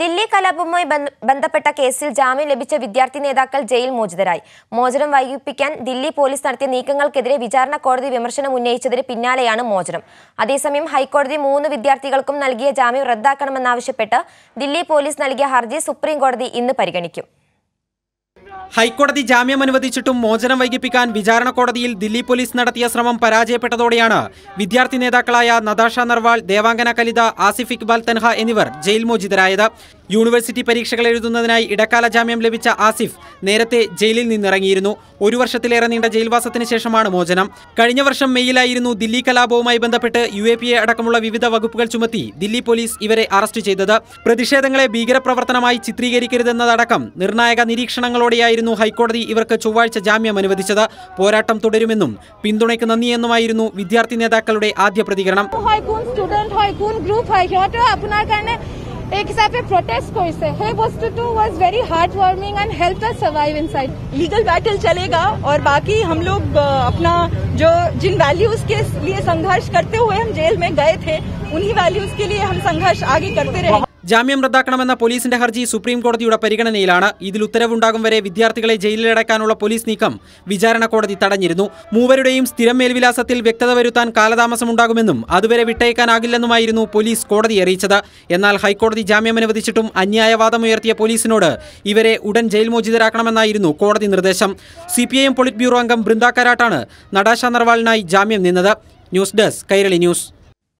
ദില്ലി കലാപവുമായി ബന്ധപ്പെട്ട കേസിൽ ജാമ്യം ലഭിച്ച വിദ്യാർത്ഥി നേതാക്കൾ ജയിൽ മോചിതരായി മോചനം വൈകിപ്പിക്കാൻ ദില്ലി പോലീസ് നടത്തിയ നീക്കങ്ങൾക്കെതിരെ വിചാരണ കോടതി വിമർശനം ഉന്നയിച്ചതിന് പിന്നാലെയാണ് മോചനം അതേസമയം ഹൈക്കോടതി മൂന്ന് വിദ്യാർത്ഥികൾക്കും നൽകിയ ജാമ്യം റദ്ദാക്കണമെന്നാവശ്യപ്പെട്ട് ദില്ലി പോലീസ് നൽകിയ ഹർജി സുപ്രീം കോടതി ഇന്ന് പരിഗണിക്കും ഹൈക്കോടതി ജാമ്യം അനുവദിച്ചിട്ടും മോചനം വൈകിപ്പിക്കാൻ വിചാരണ കോടതിയിൽ ദില്ലി പോലീസ് നടത്തിയ ശ്രമം പരാജയപ്പെട്ടതോടെയാണ് വിദ്യാർത്ഥി നേതാക്കളായ നദാഷ നർവാൾ ദേവാംഗന കലിത ആസിഫ് ഇക്ബാൽ തൻഹ എന്നിവർ ജയിൽ മോചിതരായത് യൂണിവേഴ്സിറ്റി പരീക്ഷകൾ എഴുതുന്നതിനായി ഇടക്കാല ജാമ്യം ലഭിച്ച ആസിഫ് നേരത്തെ ജയിലിൽ നിന്നിറങ്ങിയിരുന്നു ഒരു വർഷത്തിലേറെ നീണ്ട ജയിൽവാസത്തിന് ശേഷമാണ് മോചനം കഴിഞ്ഞ വർഷം മെയ്യിലായിരുന്നു ദില്ലി കലാപവുമായി ബന്ധപ്പെട്ട് യു എ പി എ അടക്കമുള്ള വിവിധ വകുപ്പുകൾ ചുമത്തി ദില്ലി പോലീസ് ഇവരെ അറസ്റ്റ് ചെയ്തത് പ്രതിഷേധങ്ങളെ ഭീകരപ്രവർത്തനമായി ചിത്രീകരിക്കരുതെന്നതടക്കം നിർണായക നിരീക്ഷണങ്ങളോടെയായിരുന്നു નો હાઈકોર્ટે ઈવરક ચોવાഴ്ച જામ્ય મનવદિતચતા પોરાટમ ટડરિમનમ પિંદુણેક નન્ની એનુમાયરુ વિદ્યાર્થી નેતાકલડે આદ્ય પ્રતિકરણ હાઈકોન સ્ટુડન્ટ હાઈકોન ગ્રુપ હાઈકોટો અપનાર કારણે એક હિસાબે પ્રોટેસ્ટ કઈસે હે વસ્તુ too was very heart warming and help us survive inside legal battle ચલેગા ઓર બાકી હમ લોગ અપના જો જિન વેલ્યુઝ કે લિયે સંઘર્ષ કરતે હુએ હમ જેલ મેં ગયે થે ઉની વેલ્યુઝ કે લિયે હમ સંઘર્ષ આગે કરતે રહેંગે ജാമ്യം റദ്ദാക്കണമെന്ന പോലീസിന്റെ ഹർജി സുപ്രീം കോടതിയുടെ പരിഗണനയിലാണ് ഇതിൽ ഉത്തരവുണ്ടാകും വരെ വിദ്യാർത്ഥികളെ ജയിലിലടക്കാനുള്ള പോലീസ് നീക്കം വിചാരണ കോടതി തടഞ്ഞിരുന്നു മൂവരുടെയും സ്ഥിരം മേൽവിലാസത്തിൽ വ്യക്തത വരുത്താൻ കാലതാമസമുണ്ടാകുമെന്നും അതുവരെ വിട്ടയക്കാനാകില്ലെന്നുമായിരുന്നു പോലീസ് കോടതി അറിയിച്ചത് എന്നാൽ ഹൈക്കോടതി ജാമ്യം അനുവദിച്ചിട്ടും അന്യായവാദമുയർത്തിയ പോലീസിനോട് ഇവരെ ഉടൻ ജയിൽ മോചിതരാക്കണമെന്നായിരുന്നു കോടതി നിർദ്ദേശം സി പി പോളിറ്റ് ബ്യൂറോ അംഗം ബൃന്ദ കരാട്ടാണ് നടാശ നർവാളിനായി ജാമ്യം നിന്നത് ന്യൂസ് ഡെസ്ക് കൈരളി ന്യൂസ്